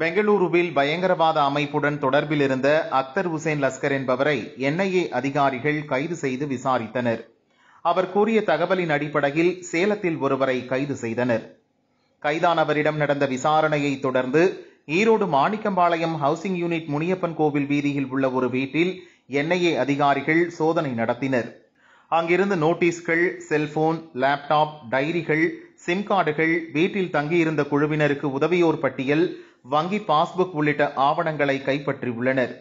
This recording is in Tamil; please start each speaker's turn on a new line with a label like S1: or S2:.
S1: பெங்களூருவில் பயங்கரவாத அமைப்புடன் தொடர்பில் இருந்த அக்தர் உசேன் லஸ்கர் என்பவரை என்ஐஏ அதிகாரிகள் கைது செய்து விசாரித்தனர் அவர் கூறிய தகவலின் அடிப்படையில் சேலத்தில் ஒருவரை கைது செய்தனர் கைதானவரிடம் நடந்த விசாரணையை தொடர்ந்து ஈரோடு மாணிக்கம்பாளையம் ஹவுசிங் யூனிட் முனியப்பன் கோவில் வீதியில் உள்ள ஒரு வீட்டில் என்ஐஏ அதிகாரிகள் சோதனை நடத்தினர் அங்கிருந்து நோட்டீஸ்கள் செல்போன் லேப்டாப் டைரிகள் சிம் கார்டுகள் வீட்டில் தங்கியிருந்த குழுவினருக்கு உதவியோர் பட்டியல் வங்கி பாஸ்புக் உள்ளிட்ட ஆவணங்களை கைப்பற்றியுள்ளனர்